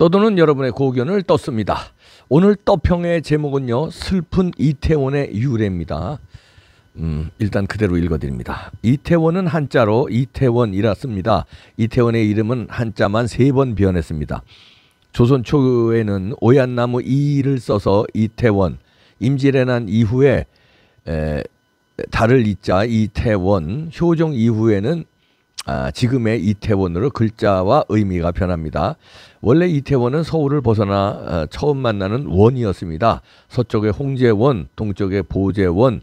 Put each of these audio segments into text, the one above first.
떠도는 여러분의 고견을 떴습니다. 오늘 떠평의 제목은요. 슬픈 이태원의 유래입니다. 음, 일단 그대로 읽어드립니다. 이태원은 한자로 이태원이라 씁니다. 이태원의 이름은 한자만 세 번 변했습니다. 조선 초에는 오얏나무 이를 써서 이태원, 임진왜난 이후에 에, 달을 잇자 이태원, 효종 이후에는 아, 지금의 이태원으로 글자와 의미가 변합니다. 원래 이태원은 서울을 벗어나 어, 처음 만나는 원이었습니다. 서쪽의 홍제원, 동쪽의 보제원,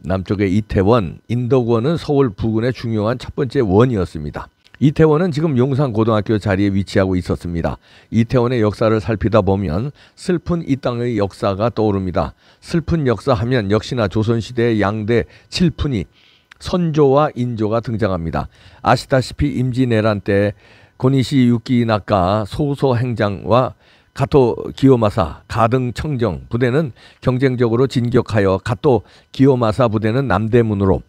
남쪽의 이태원, 인덕원은 서울 부근의 중요한 첫 번째 원이었습니다. 이태원은 지금 용산고등학교 자리에 위치하고 있었습니다. 이태원의 역사를 살피다 보면 슬픈 이 땅의 역사가 떠오릅니다. 슬픈 역사 하면 역시나 조선시대의 양대 칠푼이 선조와 인조가 등장합니다. 아시다시피 임진왜란 때 고니시 유키나카 소소 행장과 가토 기요마사 가등 청정 부대는 경쟁적으로 진격하여 가토 기요마사 부대는 남대문으로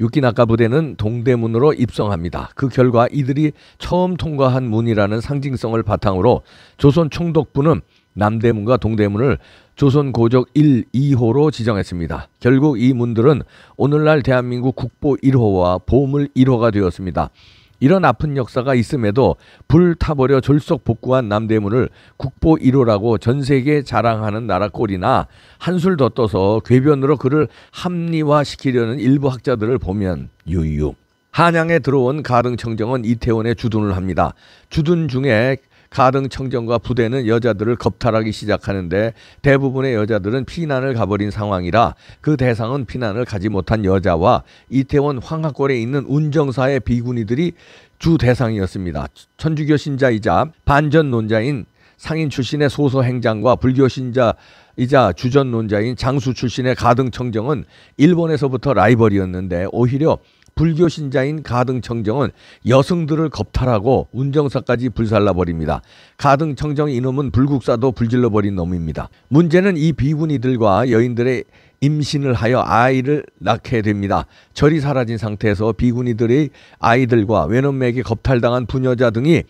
유키나카 부대는 동대문으로 입성합니다. 그 결과 이들이 처음 통과한 문이라는 상징성을 바탕으로 조선 총독부는 남대문과 동대문을 조선 고적 1, 2호로 지정했습니다. 결국 이 문들은 오늘날 대한민국 국보 1호와 보물 1호가 되었습니다. 이런 아픈 역사가 있음에도 불타버려 졸속 복구한 남대문을 국보 1호라고 전 세계에 자랑하는 나라 꼴이나 한술 더 떠서 궤변으로 그를 합리화시키려는 일부 학자들을 보면 유유. 한양에 들어온 가릉청정은 이태원에 주둔을 합니다. 주둔 중에 가등청정과 부대는 여자들을 겁탈하기 시작하는데 대부분의 여자들은 피난을 가버린 상황이라 그 대상은 피난을 가지 못한 여자와 이태원 황학골에 있는 운정사의 비군이들이 주 대상이었습니다. 천주교 신자이자 반전 논자인 상인 출신의 소서 행장과 불교 신자이자 주전 논자인 장수 출신의 가등청정은 일본에서부터 라이벌이었는데 오히려 불교 신자인 가등청정은 여성들을 겁탈하고 운정사까지 불살라 버립니다. 가등청정 이놈은 불국사도 불질러 버린 놈입니다. 문제는 이 비군이들과 여인들의 임신을 하여 아이를 낳게 됩니다. 절이 사라진 상태에서 비군이들의 아이들과 외놈에게 겁탈당한 부녀자 등이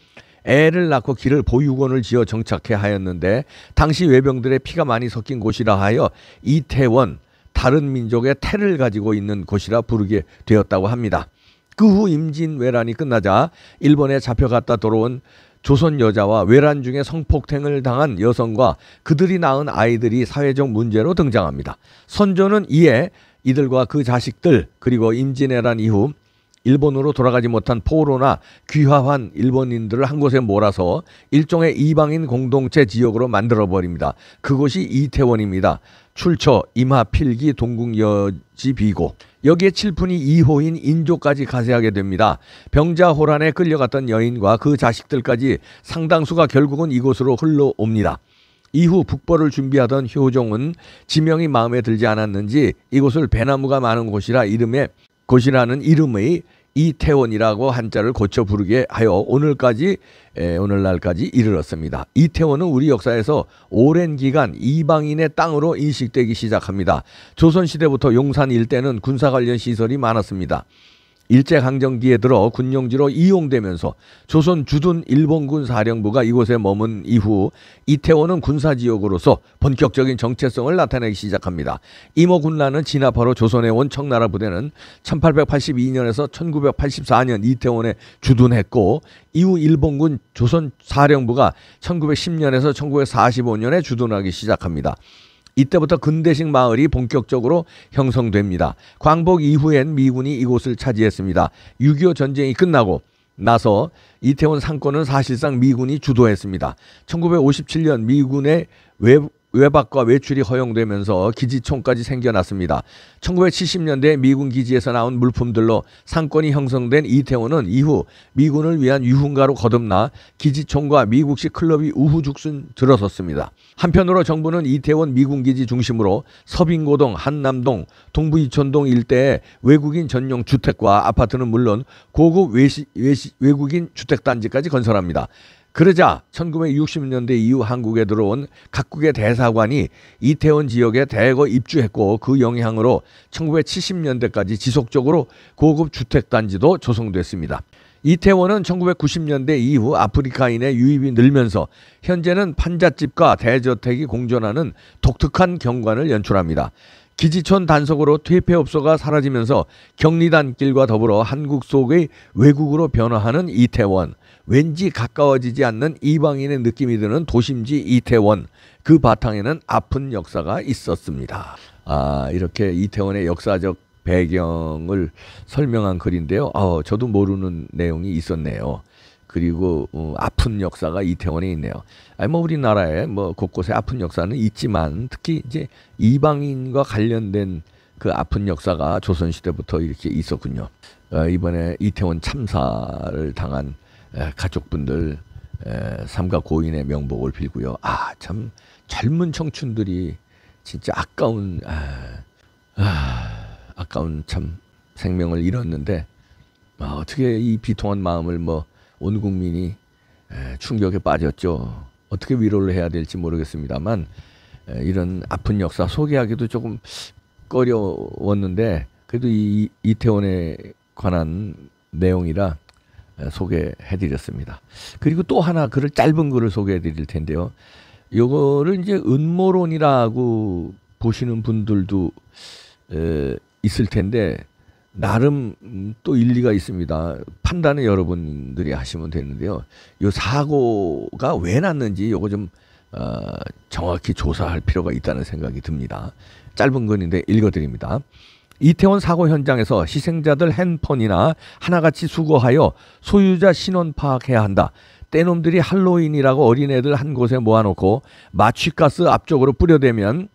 애를 낳고 길을 보육원을 지어 정착해 하였는데 당시 외병들의 피가 많이 섞인 곳이라 하여 이태원 다른 민족의 태를 가지고 있는 곳이라 부르게 되었다고 합니다. 그 후 임진 왜란이 끝나자 일본에 잡혀갔다 돌아온 조선 여자와 왜란 중에 성폭행을 당한 여성과 그들이 낳은 아이들이 사회적 문제로 등장합니다. 선조는 이에 이들과 그 자식들 그리고 임진왜란 이후 일본으로 돌아가지 못한 포로나 귀화한 일본인들을 한 곳에 몰아서 일종의 이방인 공동체 지역으로 만들어 버립니다. 그곳이 이태원입니다. 출처 임하필기 동궁여지 비고 여기에 칠푼이 이호인 인조까지 가세하게 됩니다. 병자호란에 끌려갔던 여인과 그 자식들까지 상당수가 결국은 이곳으로 흘러옵니다. 이후 북벌을 준비하던 효종은 지명이 마음에 들지 않았는지 이곳을 배나무가 많은 곳이라 이름에 곳이라는 이름의 이태원이라고 한자를 고쳐 부르게 하여 오늘까지 에, 예, 오늘날까지 이르렀습니다. 이태원은 우리 역사에서 오랜 기간 이방인의 땅으로 인식되기 시작합니다. 조선 시대부터 용산 일대는 군사 관련 시설이 많았습니다. 일제강점기에 들어 군용지로 이용되면서 조선 주둔 일본군 사령부가 이곳에 머문 이후 이태원은 군사지역으로서 본격적인 정체성을 나타내기 시작합니다. 임오군란은 진압하러 조선에 온 청나라 부대는 1882년에서 1984년 이태원에 주둔했고 이후 일본군 조선 사령부가 1910년에서 1945년에 주둔하기 시작합니다. 이때부터 근대식 마을이 본격적으로 형성됩니다. 광복 이후엔 미군이 이곳을 차지했습니다. 6.25 전쟁이 끝나고 나서 이태원 상권은 사실상 미군이 주도했습니다. 1957년 미군의 외, 외박과 외출이 허용되면서 기지총까지 생겨났습니다. 1970년대 미군 기지에서 나온 물품들로 상권이 형성된 이태원은 이후 미군을 위한 유흥가로 거듭나 기지총과 미국식 클럽이 우후죽순 들어섰습니다. 한편으로 정부는 이태원 미군 기지 중심으로 서빙고동, 한남동, 동부 이촌동 일대에 외국인 전용 주택과 아파트는 물론 고급 외시, 외시, 외국인 주택 단지까지 건설합니다. 그러자 1960년대 이후 한국에 들어온 각국의 대사관이 이태원 지역에 대거 입주했고 그 영향으로 1970년대까지 지속적으로 고급 주택단지도 조성됐습니다. 이태원은 1990년대 이후 아프리카인의 유입이 늘면서 현재는 판잣집과 대저택이 공존하는 독특한 경관을 연출합니다. 기지촌 단속으로 퇴폐업소가 사라지면서 격리단길과 더불어 한국 속의 외국으로 변화하는 이태원. 왠지 가까워지지 않는 이방인의 느낌이 드는 도심지 이태원 그 바탕에는 아픈 역사가 있었습니다. 아 이렇게 이태원의 역사적 배경을 설명한 글인데요. 어, 저도 모르는 내용이 있었네요. 그리고 어, 아픈 역사가 이태원에 있네요. 아니 뭐 우리나라에 뭐 곳곳에 아픈 역사는 있지만 특히 이제 이방인과 관련된 그 아픈 역사가 조선시대부터 이렇게 있었군요. 어, 이번에 이태원 참사를 당한 가족분들 삼가 고인의 명복을 빌고요. 아 참 젊은 청춘들이 진짜 아까운 아, 아, 아 까운참 생명을 잃었는데 아, 어떻게 이 비통한 마음을 뭐 온 국민이 에, 충격에 빠졌죠. 어떻게 위로를 해야 될지 모르겠습니다만 에, 이런 아픈 역사 소개하기도 조금 꺼려웠는데 그래도 이 이태원에 관한 내용이라 소개해드렸습니다. 그리고 또 하나 글을 짧은 글을 소개해드릴 텐데요. 요거를 이제 음모론이라고 보시는 분들도 에, 있을 텐데 나름 또 일리가 있습니다. 판단은 여러분들이 하시면 되는데요. 요 사고가 왜 났는지 요거 좀 어, 정확히 조사할 필요가 있다는 생각이 듭니다. 짧은 건인데 읽어드립니다. 이태원 사고 현장에서 희생자들 핸폰이나 하나같이 수거하여 소유자 신원 파악해야 한다. 떼놈들이 할로윈이라고 어린애들 한 곳에 모아놓고 마취가스 앞쪽으로 뿌려대면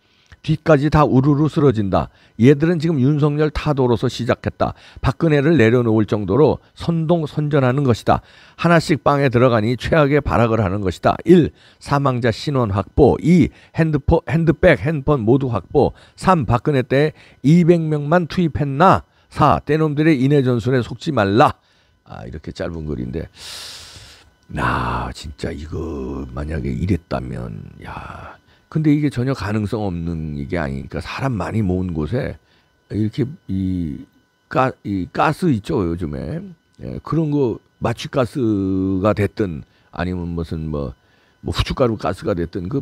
뒤까지 다 우르르 쓰러진다. 얘들은 지금 윤석열 타도로서 시작했다. 박근혜를 내려놓을 정도로 선동 선전하는 것이다. 하나씩 빵에 들어가니 최악의 발악을 하는 것이다. 1. 사망자 신원 확보 2. 핸드폰, 핸드백, 핸폰 모두 확보 3. 박근혜 때 200명만 투입했나 4. 때놈들의 인해 전술에 속지 말라 아 이렇게 짧은 글인데 나 진짜 이거 만약에 이랬다면 야 근데 이게 전혀 가능성 없는 이게 아니니까 그러니까 사람 많이 모은 곳에 이렇게 이, 가, 이 가스 있죠 요즘에 예, 그런 거 마취 가스가 됐든 아니면 무슨 뭐, 뭐 후춧가루 가스가 됐든 그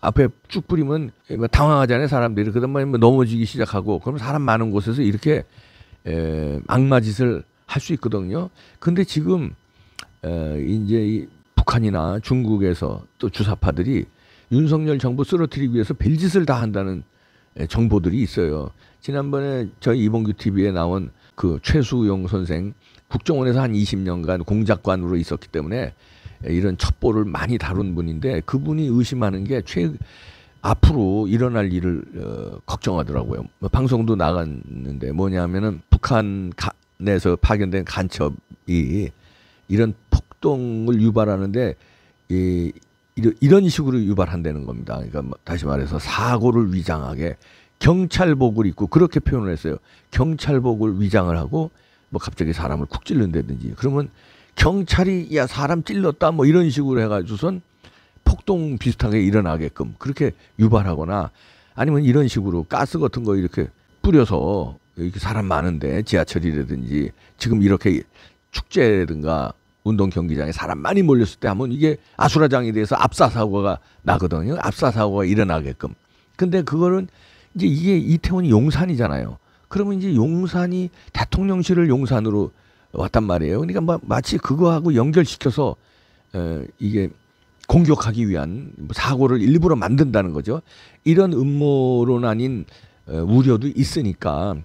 앞에 쭉 뿌리면 예, 뭐 당황하잖아요 사람들이 그다음에 뭐 넘어지기 시작하고 그럼 사람 많은 곳에서 이렇게 에, 예, 악마 짓을 할 수 있거든요. 근데 지금 에, 어, 이제 이 북한이나 중국에서 또 주사파들이 윤석열 정부 쓰러뜨리기 위해서 별짓을 다 한다는 예, 정보들이 있어요. 지난번에 저희 이봉규 TV에 나온 그 최수용 선생 국정원에서 한 20년간 공작관으로 있었기 때문에 예, 이런 첩보를 많이 다룬 분인데 그분이 의심하는 게 최 앞으로 일어날 일을 어, 걱정하더라고요. 뭐 방송도 나갔는데 뭐냐면은 북한 가, 내에서 파견된 간첩이 이런 폭동을 유발하는데 이 이런 식으로 유발한다는 겁니다. 그러니까 뭐 다시 말해서 사고를 위장하게 경찰복을 입고 그렇게 표현을 했어요. 경찰복을 위장을 하고 뭐 갑자기 사람을 쿡 찔른다든지 그러면 경찰이 야 사람 찔렀다 뭐 이런 식으로 해가지고선 폭동 비슷하게 일어나게끔 그렇게 유발하거나 아니면 이런 식으로 가스 같은 거 이렇게 뿌려서 이렇게 사람 많은데 지하철이라든지 지금 이렇게 축제라든가 운동 경기장에 사람 많이 몰렸을 때 하면 이게 아수라장에 대해서 압사 사고가 나거든요. 압사 사고가 일어나게끔. 근데 그거는 이제 이게 이태원이 용산이잖아요. 그러면 이제 용산이 대통령실을 용산으로 왔단 말이에요. 그러니까 마, 마치 그거하고 연결시켜서 에, 어, 이게 공격하기 위한 사고를 일부러 만든다는 거죠. 이런 음모론 아닌 에, 어, 우려도 있으니까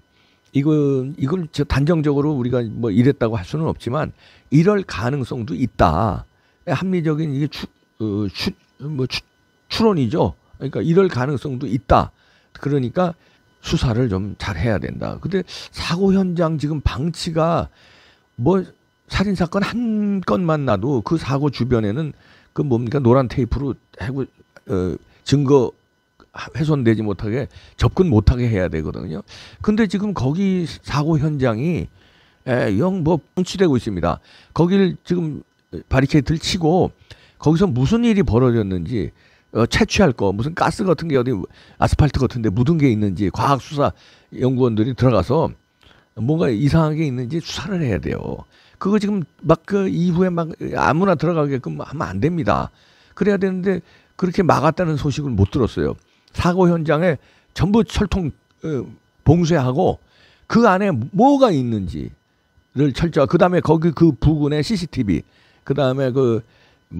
이거 이걸 단정적으로 우리가 뭐 이랬다고 할 수는 없지만 이럴 가능성도 있다. 예, 합리적인 이게 추, 어, 추, 뭐 추, 추론이죠. 그러니까 이럴 가능성도 있다. 그러니까 수사를 좀 잘해야 된다. 근데 사고 현장 지금 방치가 뭐 살인 사건 한 건만 나도 그 사고 주변에는 그 뭡니까 노란 테이프로 해고 어, 증거 훼손되지 못하게 접근 못하게 해야 되거든요. 근데 지금 거기 사고 현장이 예, 영뭐 방치되고 있습니다. 거기를 지금 바리케이트를 치고 거기서 무슨 일이 벌어졌는지 어, 채취할 거 무슨 가스 같은 게 어디 아스팔트 같은데 묻은 게 있는지 과학 수사 연구원들이 들어가서 뭔가 이상한 게 있는지 수사를 해야 돼요. 그거 지금 막 그 이후에 막 아무나 들어가게끔 하면 안 됩니다. 그래야 되는데 그렇게 막았다는 소식을 못 들었어요. 사고 현장에 전부 철통 어, 봉쇄하고 그 안에 뭐가 있는지를 철저하 그 다음에 거기 그 부근에 CCTV 그 다음에 그뭐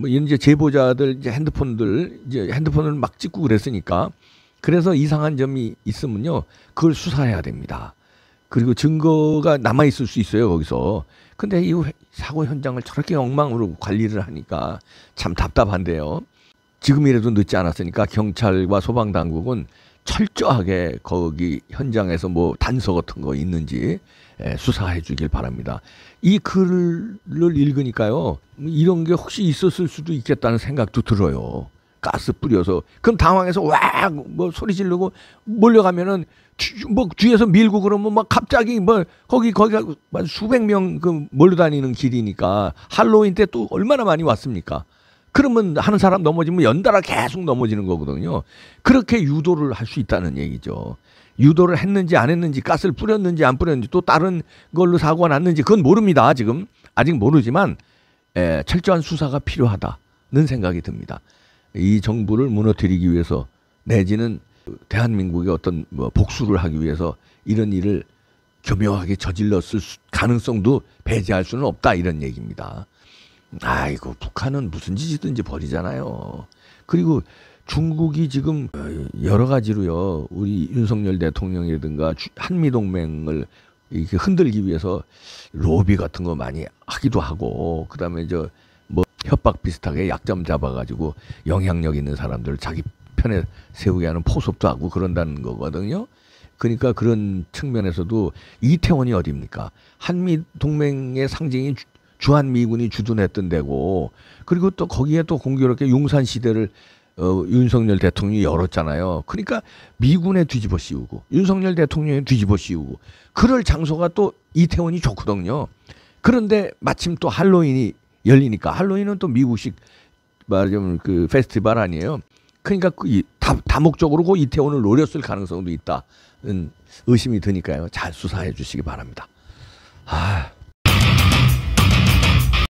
이제 제보자들 이제 핸드폰들 이제 핸드폰을 막 찍고 그랬으니까 그래서 이상한 점이 있으면요 그걸 수사해야 됩니다. 그리고 증거가 남아 있을 수 있어요 거기서. 근데 이 사고 현장을 저렇게 엉망으로 관리를 하니까 참 답답한데요. 지금이라도 늦지 않았으니까 경찰과 소방당국은 철저하게 거기 현장에서 뭐 단서 같은 거 있는지 예, 수사해 주길 바랍니다. 이 글을 읽으니까요. 이런 게 혹시 있었을 수도 있겠다는 생각도 들어요. 가스 뿌려서. 그럼 당황해서 와! 뭐 소리 지르고 몰려가면은 뭐 뒤에서 밀고 그러면 막 갑자기 뭐 거기 거기가 수백 명 그 몰려 다니는 길이니까 할로윈 때 또 얼마나 많이 왔습니까? 그러면 하는 사람 넘어지면 연달아 계속 넘어지는 거거든요. 그렇게 유도를 할 수 있다는 얘기죠. 유도를 했는지 안 했는지 가스를 뿌렸는지 안 뿌렸는지 또 다른 걸로 사고가 났는지 그건 모릅니다. 지금 아직 모르지만 에, 예, 철저한 수사가 필요하다는 생각이 듭니다. 이 정부를 무너뜨리기 위해서 내지는 대한민국의 어떤 뭐 복수를 하기 위해서 이런 일을 교묘하게 저질렀을 가능성도 배제할 수는 없다 이런 얘기입니다. 아이고 북한은 무슨 짓이든지 버리잖아요. 그리고 중국이 지금 어, 여러 가지로요 우리 윤석열 대통령이라든가 한미 동맹을 이렇게 흔들기 위해서 로비 같은 거 많이 하기도 하고 그다음에 저 뭐 협박 비슷하게 약점 잡아가지고 영향력 있는 사람들 자기 편에 세우게 하는 포섭도 하고 그런다는 거거든요. 그러니까 그런 측면에서도 이태원이 어디입니까? 한미 동맹의 상징인 주한 미군이 주둔했던 데고 그리고 또 거기에 또 공교롭게 용산 시대를 어, 윤석열 대통령이 열었잖아요. 그러니까 미군에 뒤집어 씌우고 윤석열 대통령에 뒤집어 씌우고 그럴 장소가 또 이태원이 좋거든요. 그런데 마침 또 할로윈이 열리니까 할로윈은 또 미국식 말하자면 그 페스티벌 아니에요. 그러니까 그 다, 다목적으로 그 이태원을 노렸을 가능성도 있다는 의심이 드니까요. 잘 수사해 주시기 바랍니다. 아.